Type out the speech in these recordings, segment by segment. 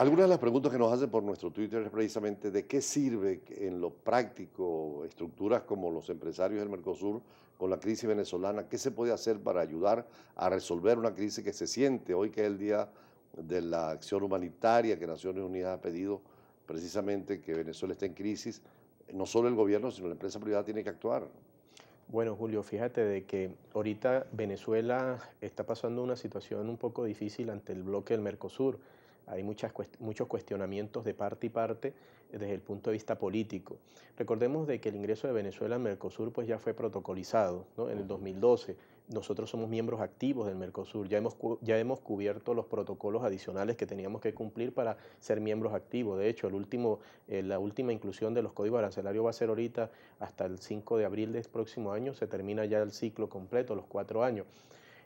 Algunas de las preguntas que nos hacen por nuestro Twitter es precisamente de qué sirve en lo práctico estructuras como los empresarios del Mercosur con la crisis venezolana, qué se puede hacer para ayudar a resolver una crisis que se siente hoy que es el día de la acción humanitaria que Naciones Unidas ha pedido precisamente que Venezuela esté en crisis, no solo el gobierno, sino la empresa privada tiene que actuar. Bueno, Julio, fíjate de que ahorita Venezuela está pasando una situación un poco difícil ante el bloque del Mercosur hay muchas, muchos cuestionamientos de parte y parte desde el punto de vista político. Recordemos de que el ingreso de Venezuela al Mercosur pues ya fue protocolizado en el 2012. Nosotros somos miembros activos del Mercosur, ya hemos, ya hemos cubierto los protocolos adicionales que teníamos que cumplir para ser miembros activos. De hecho, el eh, la última inclusión de los códigos arancelarios va a ser ahorita hasta el 5 de abril del próximo año, se termina ya el ciclo completo, los cuatro años.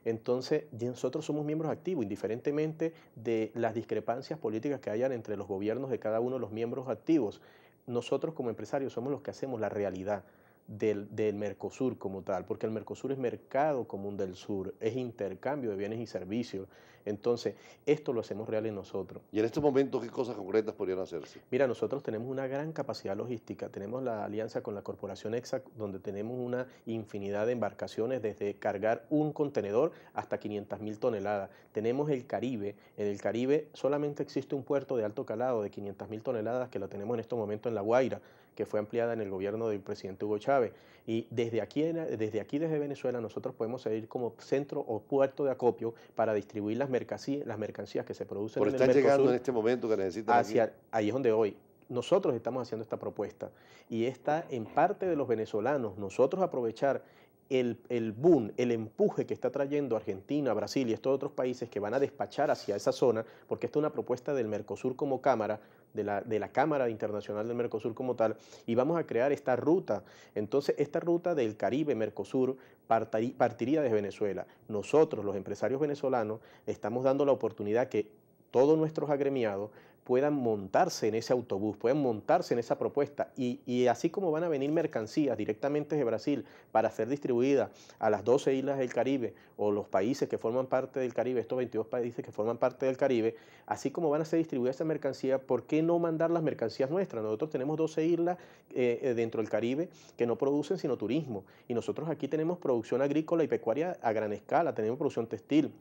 Entonces, nosotros somos miembros activos, indiferentemente de las discrepancias políticas que hayan entre los gobiernos de cada uno de los miembros activos. Nosotros como empresarios somos los que hacemos la realidad del, Mercosur como tal, porque el Mercosur es mercado común del sur, es intercambio de bienes y servicios. Entonces, esto lo hacemos real en nosotros. ¿Y en estos momentos qué cosas concretas podrían hacerse? Mira, nosotros tenemos una gran capacidad logística. Tenemos la alianza con la Corporación EXA, donde tenemos una infinidad de embarcaciones, desde cargar un contenedor hasta 500 mil toneladas. Tenemos el Caribe. En el Caribe solamente existe un puerto de alto calado de 500 mil toneladas que lo tenemos en este momento en La Guaira que fue ampliada en el gobierno del presidente Hugo Chávez. Y desde aquí, desde aquí, desde Venezuela, nosotros podemos salir como centro o puerto de acopio para distribuir las mercancías, las mercancías que se producen en el Mercosur llegando en este momento que necesitan. Hacia, Ahí es donde hoy nosotros estamos haciendo esta propuesta y está en parte de los venezolanos, nosotros aprovechar el, boom, el empuje que está trayendo Argentina, Brasil y estos otros países que van a despachar hacia esa zona, porque esta es una propuesta del Mercosur como Cámara, de la, de la Cámara Internacional del Mercosur como tal, y vamos a crear esta ruta. Entonces, esta ruta del Caribe-Mercosur partiría desde Venezuela. Nosotros, los empresarios venezolanos, estamos dando la oportunidad que todos nuestros agremiados puedan montarse en ese autobús, puedan montarse en esa propuesta y, así como van a venir mercancías directamente de Brasil para ser distribuidas a las 12 islas del Caribe o los países que forman parte del Caribe, estos 22 países que forman parte del Caribe, así como van a ser distribuidas esas mercancías, ¿por qué no mandar las mercancías nuestras? Nosotros tenemos 12 islas eh, eh, dentro del Caribe que no producen sino turismo y nosotros aquí tenemos producción agrícola y pecuaria a gran escala, tenemos producción textil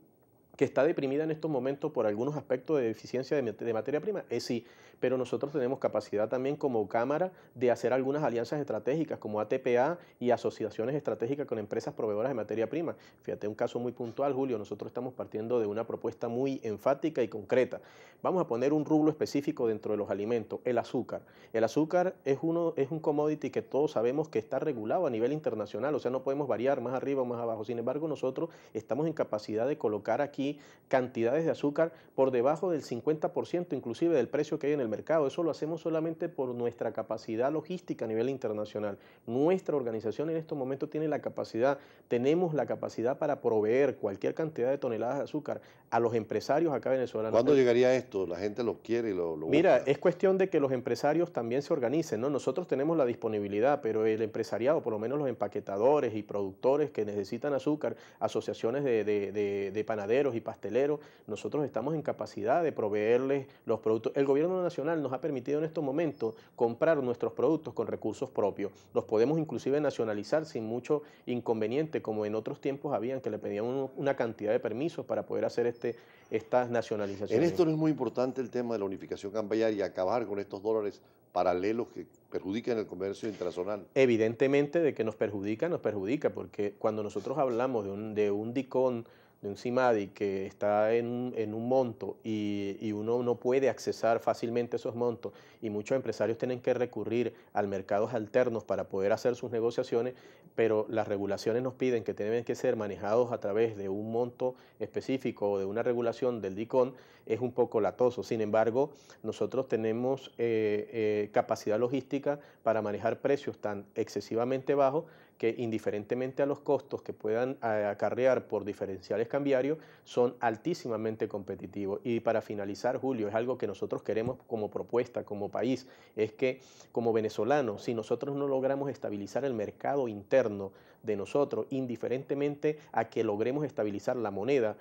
que está deprimida en estos momentos por algunos aspectos de deficiencia de, materia prima, es sí, pero nosotros tenemos capacidad también como Cámara de hacer algunas alianzas estratégicas como ATPA y asociaciones estratégicas con empresas proveedoras de materia prima. Fíjate, un caso muy puntual, Julio, nosotros estamos partiendo de una propuesta muy enfática y concreta. Vamos a poner un rublo específico dentro de los alimentos, el azúcar. El azúcar es, uno, es un commodity que todos sabemos que está regulado a nivel internacional, o sea, no podemos variar más arriba o más abajo. Sin embargo, nosotros estamos en capacidad de colocar aquí cantidades de azúcar por debajo del 50% inclusive del precio que hay en el mercado. Eso lo hacemos solamente por nuestra capacidad logística a nivel internacional. Nuestra organización en estos momentos tiene la capacidad, tenemos la capacidad para proveer cualquier cantidad de toneladas de azúcar a los empresarios acá venezolanos. ¿Cuándo llegaría esto? La gente lo quiere y lo, lo Mira, es cuestión de que los empresarios también se organicen, ¿no? Nosotros tenemos la disponibilidad, pero el empresariado, por lo menos los empaquetadores y productores que necesitan azúcar, asociaciones de panaderos, y pasteleros, nosotros estamos en capacidad de proveerles los productos. El gobierno nacional nos ha permitido en estos momentos comprar nuestros productos con recursos propios. Los podemos inclusive nacionalizar sin mucho inconveniente, como en otros tiempos habían que le pedían una cantidad de permisos para poder hacer este, estas nacionalizaciones. En esto no es muy importante el tema de la unificación cambiaria y acabar con estos dólares paralelos que perjudican el comercio internacional. Evidentemente de que nos perjudica, nos perjudica, porque cuando nosotros hablamos de un, de un DICON, de un CIMADI que está en un, monto y, uno no puede accesar fácilmente esos montos y muchos empresarios tienen que recurrir a mercados alternos para poder hacer sus negociaciones, pero las regulaciones nos piden que tienen que ser manejados a través de un monto específico o de una regulación del DICON, es un poco latoso. Sin embargo, nosotros tenemos eh, eh, capacidad logística para manejar precios tan excesivamente bajos que indiferentemente a los costos que puedan eh, acarrear por diferenciales cambiarios, son altísimamente competitivos. Y para finalizar, Julio, es algo que nosotros queremos como propuesta, como país, es que como venezolanos, si nosotros no logramos estabilizar el mercado interno de nosotros, indiferentemente a que logremos estabilizar la moneda,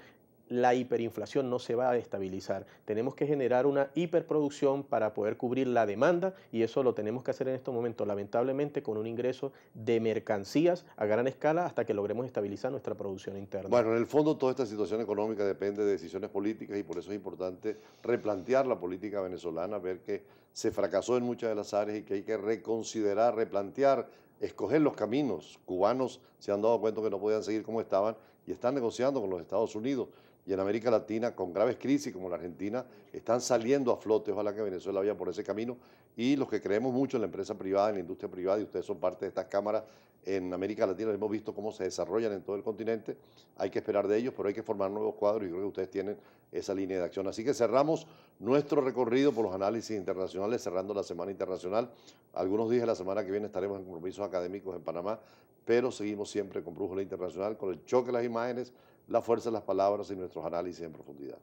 la hiperinflación no se va a estabilizar. Tenemos que generar una hiperproducción para poder cubrir la demanda y eso lo tenemos que hacer en estos momentos, lamentablemente, con un ingreso de mercancías a gran escala hasta que logremos estabilizar nuestra producción interna. Bueno, en el fondo toda esta situación económica depende de decisiones políticas y por eso es importante replantear la política venezolana, ver que se fracasó en muchas de las áreas y que hay que reconsiderar, replantear, escoger los caminos. Cubanos se han dado cuenta que no podían seguir como estaban y están negociando con los Estados Unidos y en América Latina, con graves crisis como la Argentina, están saliendo a flote. Ojalá que Venezuela vaya por ese camino. Y los que creemos mucho en la empresa privada, en la industria privada, y ustedes son parte de estas cámaras en América Latina, hemos visto cómo se desarrollan en todo el continente. Hay que esperar de ellos, pero hay que formar nuevos cuadros y creo que ustedes tienen esa línea de acción. Así que cerramos nuestro recorrido por los análisis internacionales, cerrando la Semana Internacional. Algunos días de la semana que viene estaremos en compromisos académicos en Panamá, pero seguimos siempre con Brújula Internacional, con el choque de las imágenes la fuerza de las palabras y nuestros análisis en profundidad.